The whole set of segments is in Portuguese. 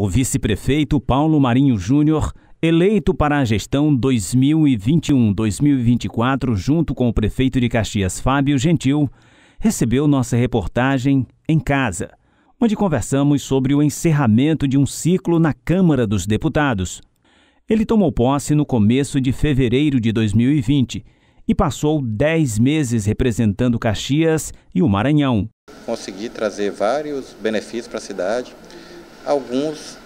O vice-prefeito Paulo Marinho Júnior, eleito para a gestão 2021-2024, junto com o prefeito de Caxias Fábio Gentil, recebeu nossa reportagem em casa, onde conversamos sobre o encerramento de um ciclo na Câmara dos Deputados. Ele tomou posse no começo de fevereiro de 2020 e passou 10 meses representando Caxias e o Maranhão. Consegui trazer vários benefícios para a cidade Alguns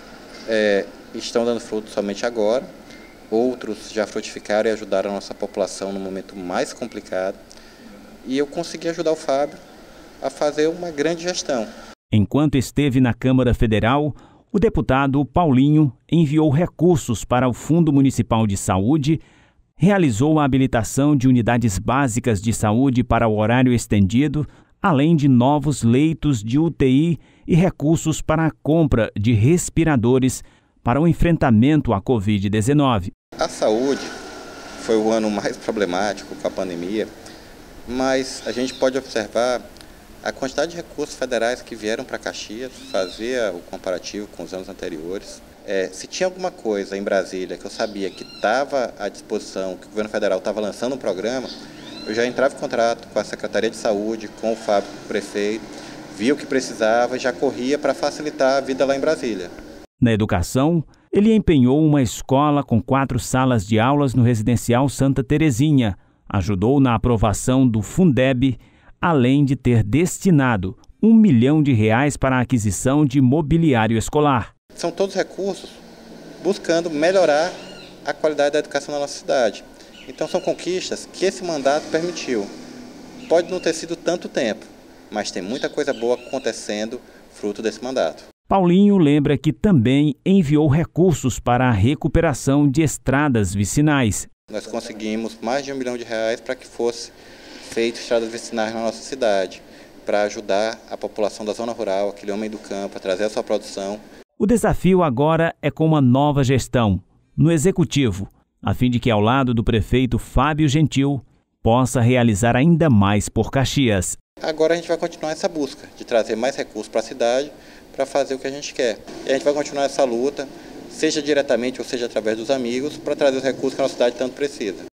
é, estão dando fruto somente agora, outros já frutificaram e ajudaram a nossa população no momento mais complicado. E eu consegui ajudar o Fábio a fazer uma grande gestão. Enquanto esteve na Câmara Federal, o deputado Paulinho enviou recursos para o Fundo Municipal de Saúde, realizou a habilitação de unidades básicas de saúde para o horário estendido, além de novos leitos de UTI e recursos para a compra de respiradores para o enfrentamento à Covid-19. A saúde foi o ano mais problemático com a pandemia, mas a gente pode observar a quantidade de recursos federais que vieram para Caxias, fazer o comparativo com os anos anteriores. É, se tinha alguma coisa em Brasília que eu sabia que estava à disposição, que o governo federal estava lançando um programa, eu já entrava em contrato com a Secretaria de Saúde, com o Fábio, com o prefeito, via o que precisava já corria para facilitar a vida lá em Brasília. Na educação, ele empenhou uma escola com quatro salas de aulas no residencial Santa Terezinha, ajudou na aprovação do Fundeb, além de ter destinado um milhão de reais para a aquisição de mobiliário escolar. São todos recursos buscando melhorar a qualidade da educação na nossa cidade. Então são conquistas que esse mandato permitiu. Pode não ter sido tanto tempo, mas tem muita coisa boa acontecendo fruto desse mandato. Paulinho lembra que também enviou recursos para a recuperação de estradas vicinais. Nós conseguimos mais de um milhão de reais para que fosse feito estradas vicinais na nossa cidade, para ajudar a população da zona rural, aquele homem do campo, a trazer a sua produção. O desafio agora é com uma nova gestão, no executivo a fim de que, ao lado do prefeito Fábio Gentil, possa realizar ainda mais por Caxias. Agora a gente vai continuar essa busca de trazer mais recursos para a cidade para fazer o que a gente quer. E a gente vai continuar essa luta, seja diretamente ou seja através dos amigos, para trazer os recursos que a nossa cidade tanto precisa.